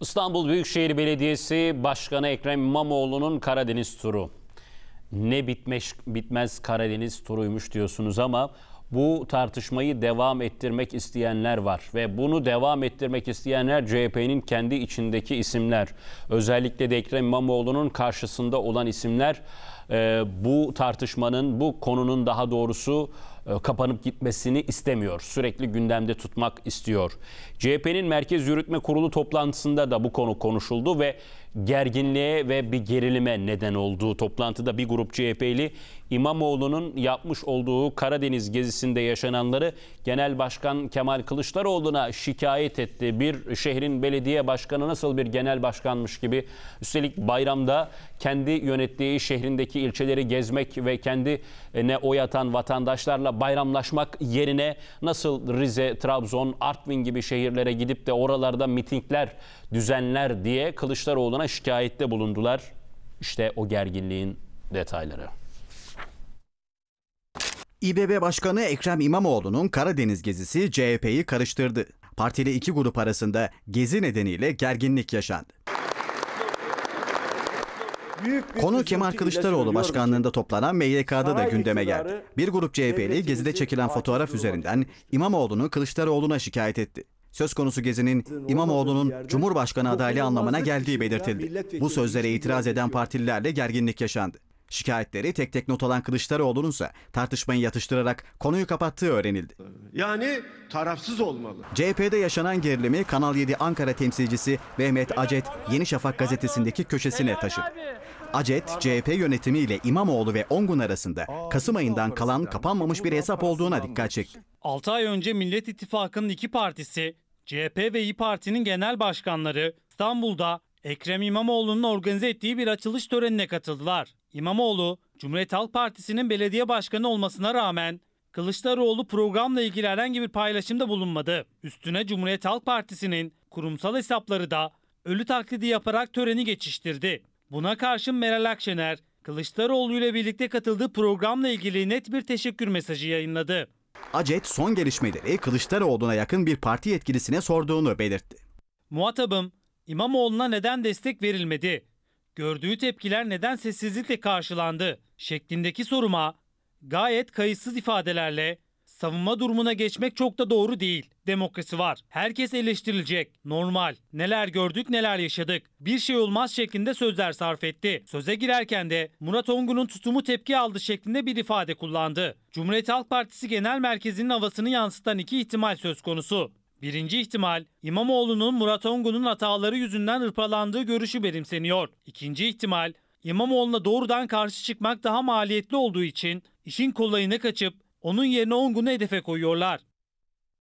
İstanbul Büyükşehir Belediyesi Başkanı Ekrem İmamoğlu'nun Karadeniz turu. Ne bitmiş bitmez Karadeniz turuymuş diyorsunuz ama bu tartışmayı devam ettirmek isteyenler var ve bunu devam ettirmek isteyenler CHP'nin kendi içindeki isimler. Özellikle de Ekrem İmamoğlu'nun karşısında olan isimler e, bu tartışmanın, bu konunun daha doğrusu e, kapanıp gitmesini istemiyor. Sürekli gündemde tutmak istiyor. CHP'nin Merkez Yürütme Kurulu toplantısında da bu konu konuşuldu ve gerginliğe ve bir gerilime neden olduğu toplantıda bir grup CHP'li İmamoğlu'nun yapmış olduğu Karadeniz gezisinde yaşananları Genel Başkan Kemal Kılıçdaroğlu'na şikayet etti. Bir şehrin belediye başkanı nasıl bir genel başkanmış gibi üstelik bayramda kendi yönettiği şehrindeki ilçeleri gezmek ve kendine e, oy atan vatandaşlarla bayramlaşmak yerine nasıl Rize, Trabzon, Artvin gibi şehirlere gidip de oralarda mitingler düzenler diye Kılıçdaroğlu adına şikayette bulundular. İşte o gerginliğin detayları. İBB Başkanı Ekrem İmamoğlu'nun Karadeniz gezisi CHP'yi karıştırdı. Partili iki grup arasında gezi nedeniyle gerginlik yaşandı. Konu Kemal Kılıçdaroğlu başkanlığında toplanan MYK'da da gündeme geldi. Bir grup CHP'li gezide çekilen fotoğraf üzerinden İmamoğlu'nu Kılıçdaroğlu'na şikayet etti söz konusu gezinin İmamoğlu'nun Cumhurbaşkanı adaylığı anlamına geldiği belirtildi. Bu sözlere şey itiraz eden partililerle gerginlik yaşandı. Şikayetleri tek tek not alan Kılıçdaroğlu'nun ise tartışmayı yatıştırarak konuyu kapattığı öğrenildi. Yani tarafsız olmalı. CHP'de yaşanan gerilimi Kanal 7 Ankara temsilcisi Mehmet Acet Yeni Şafak gazetesindeki köşesine taşıdı. Acet, CHP yönetimi ile İmamoğlu ve Ongun arasında Kasım ayından kalan kapanmamış bir hesap olduğuna dikkat çekti. 6 ay önce Millet İttifakı'nın iki partisi CHP ve İyi Parti'nin genel başkanları İstanbul'da Ekrem İmamoğlu'nun organize ettiği bir açılış törenine katıldılar. İmamoğlu, Cumhuriyet Halk Partisi'nin belediye başkanı olmasına rağmen Kılıçdaroğlu programla ilgili herhangi bir paylaşımda bulunmadı. Üstüne Cumhuriyet Halk Partisi'nin kurumsal hesapları da ölü taklidi yaparak töreni geçiştirdi. Buna karşın Meral Akşener, Kılıçdaroğlu ile birlikte katıldığı programla ilgili net bir teşekkür mesajı yayınladı. Acet son gelişmeleri Kılıçdaroğlu'na yakın bir parti yetkilisine sorduğunu belirtti. Muhatabım İmamoğlu'na neden destek verilmedi? Gördüğü tepkiler neden sessizlikle karşılandı? Şeklindeki soruma gayet kayıtsız ifadelerle savunma durumuna geçmek çok da doğru değil. Demokrasi var. Herkes eleştirilecek. Normal. Neler gördük neler yaşadık. Bir şey olmaz şeklinde sözler sarf etti. Söze girerken de Murat Ongun'un tutumu tepki aldı şeklinde bir ifade kullandı. Cumhuriyet Halk Partisi Genel Merkezi'nin havasını yansıtan iki ihtimal söz konusu. Birinci ihtimal İmamoğlu'nun Murat Ongun'un hataları yüzünden ırpalandığı görüşü benimseniyor. İkinci ihtimal İmamoğlu'na doğrudan karşı çıkmak daha maliyetli olduğu için işin kolayını kaçıp onun yerine Ongun'u hedefe koyuyorlar.